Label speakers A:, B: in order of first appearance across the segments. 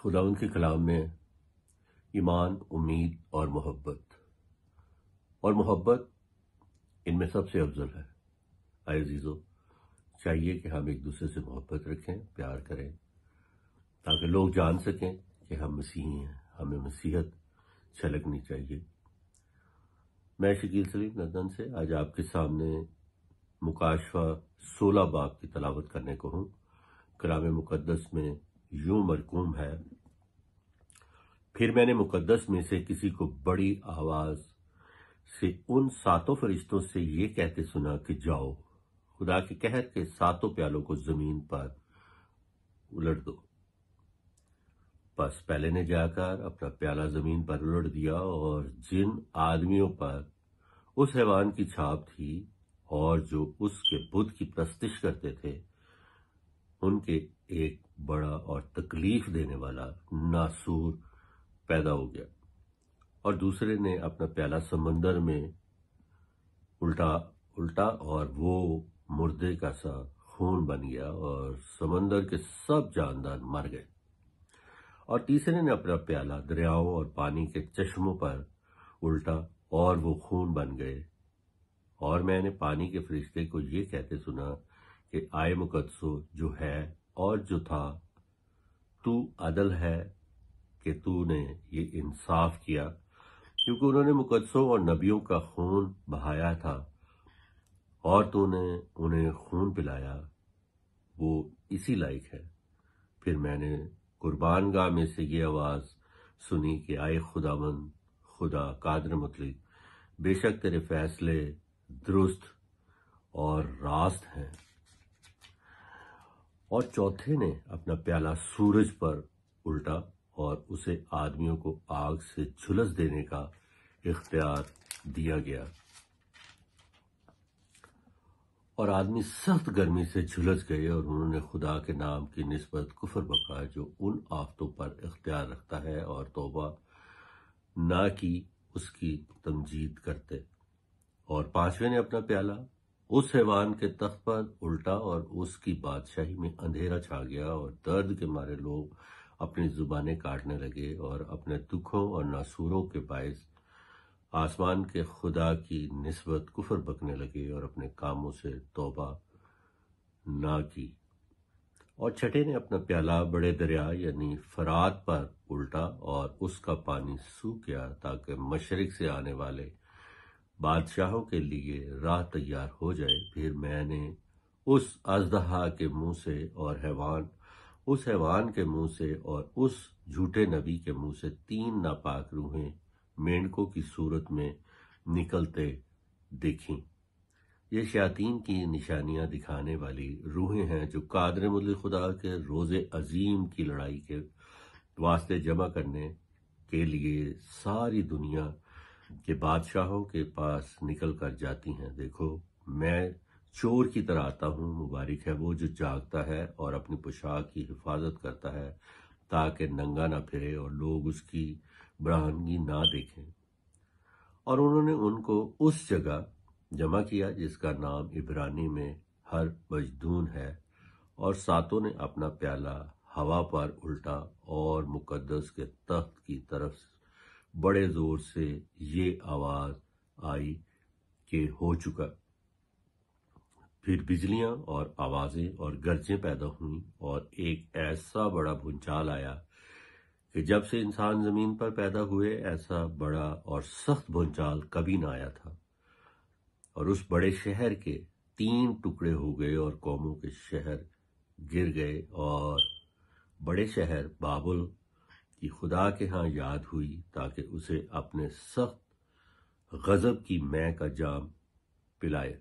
A: खुदा उनके कलाम में ईमान उम्मीद और मोहब्बत और मोहब्बत इनमें सबसे अफजल है आए जीजो चाहिए कि हम एक दूसरे से मोहब्बत रखें प्यार करें ताकि लोग जान सकें कि हम मसीही हैं हमें मसीहत छलकनी चाहिए मैं शकील सलीम नंदन से आज आपके सामने मुकाशवा सोलह बाग की तलावत करने को हूँ कलाम मुकदस में यूं मरकूम है फिर मैंने मुकद्दस में से किसी को बड़ी आवाज से उन सातों फरिश्तों से ये कहते सुना कि जाओ खुदा के कहर के सातों प्यालों को जमीन पर उलट दो बस पहले ने जाकर अपना प्याला जमीन पर उलट दिया और जिन आदमियों पर उस हैवान की छाप थी और जो उसके बुद्ध की प्रस्तिश करते थे उनके एक बड़ा और तकलीफ देने वाला नासूर पैदा हो गया और दूसरे ने अपना प्याला समंदर में उल्टा उल्टा और वो मुर्दे का सा खून बन गया और समंदर के सब जानदार मर गए और तीसरे ने अपना प्याला दरियाओं और पानी के चश्मों पर उल्टा और वो खून बन गए और मैंने पानी के फरिश्ते को ये कहते सुना कि आए मुकदसो जो है और जो था तू अदल है कि तू ने ये इंसाफ किया क्योंकि उन्होंने मुकदसों और नबियों का खून बहाया था और तूने उन्हें खून पिलाया वो इसी लायक है फिर मैंने कुर्बान गाह में से ये आवाज़ सुनी कि आए खुदावन खुदा कादर मुतलिक बेशक तेरे फैसले दुरुस्त और रास्त हैं और चौथे ने अपना प्याला सूरज पर उल्टा और उसे आदमियों को आग से झुलस देने का इख्तियार दिया गया और आदमी सख्त गर्मी से झुलस गए और उन्होंने खुदा के नाम की नस्बत कुफर बका जो उन आफतों पर इख्तियार रखता है और तोबा ना की उसकी तमजीद करते और पांचवें ने अपना प्याला उस हैवान के तख्त पर उल्टा और उसकी बादशाही में अंधेरा छा गया और दर्द के मारे लोग अपनी जुबानें काटने लगे और अपने दुखों और नासूरों के बायस आसमान के खुदा की नस्बत कुफर बकने लगे और अपने कामों से तोबा ना की और छठे ने अपना प्याला बड़े दरिया यानी फरात पर उल्टा और उसका पानी सूख गया ताकि मशरक से आने वाले बादशाहों के लिए राह तैयार हो जाए फिर मैंने उस अजदहा के मुंह से और हैवान उस हैवान के मुंह से और उस झूठे नबी के मुंह से तीन नापाक रूहें मेंढकों की सूरत में निकलते देखी ये शयातीन की निशानियां दिखाने वाली रूहें हैं जो कादर मुल खुदा के रोज़ अजीम की लड़ाई के वास्ते जमा करने के लिए सारी दुनिया कि बादशाहों के पास निकल कर जाती हैं देखो मैं चोर की तरह आता हूँ मुबारक है वो जो जागता है और अपनी पोशाक की हिफाजत करता है ताकि नंगा ना फिरे और लोग उसकी बराहनगी ना देखें और उन्होंने उनको उस जगह जमा किया जिसका नाम इब्रानी में हर मजदून है और सातों ने अपना प्याला हवा पर उल्टा और मुकद्दस के तख्त की तरफ बड़े जोर से ये आवाज आई कि हो चुका फिर बिजलियां और आवाजें और गर्जें पैदा हुई और एक ऐसा बड़ा भूंचाल आया कि जब से इंसान जमीन पर पैदा हुए ऐसा बड़ा और सख्त भूंचाल कभी ना आया था और उस बड़े शहर के तीन टुकड़े हो गए और कौमों के शहर गिर गए और बड़े शहर बाबुल कि खुदा के यहां याद हुई ताकि उसे अपने सख्त गज़ब की मैं का जाम पिलाए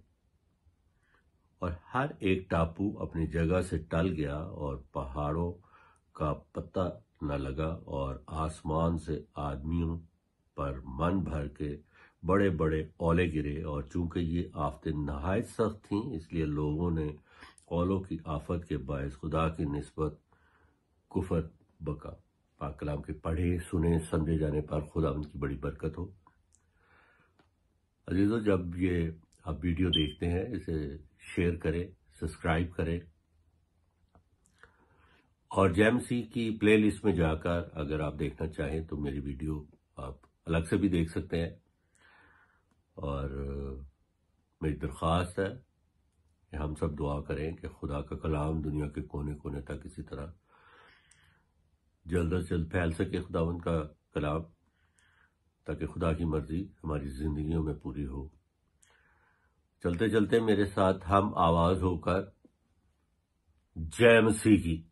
A: और हर एक टापू अपनी जगह से टल गया और पहाड़ों का पता न लगा और आसमान से आदमियों पर मन भर के बड़े बड़े ओले गिरे और चूंकि ये आफतें नहायत सख्त थीं इसलिए लोगों ने ओलों की आफत के बायस खुदा की नस्बत कुफर बका पाक कलाम के पढ़े सुने समझे जाने पर खुदा उनकी बड़ी बरकत हो अजीज़ों जब ये आप वीडियो देखते हैं इसे शेयर करें सब्सक्राइब करें और सी की प्लेलिस्ट में जाकर अगर आप देखना चाहें तो मेरी वीडियो आप अलग से भी देख सकते हैं और मेरी दरख्वास्त है कि हम सब दुआ करें कि खुदा का कलाम दुनिया के कोने कोने तक इसी तरह जल्द अज जल्द फैल सके खुदावन का कलाम ताकि खुदा की मर्जी हमारी जिंदगियों में पूरी हो चलते चलते मेरे साथ हम आवाज होकर जय मसीह की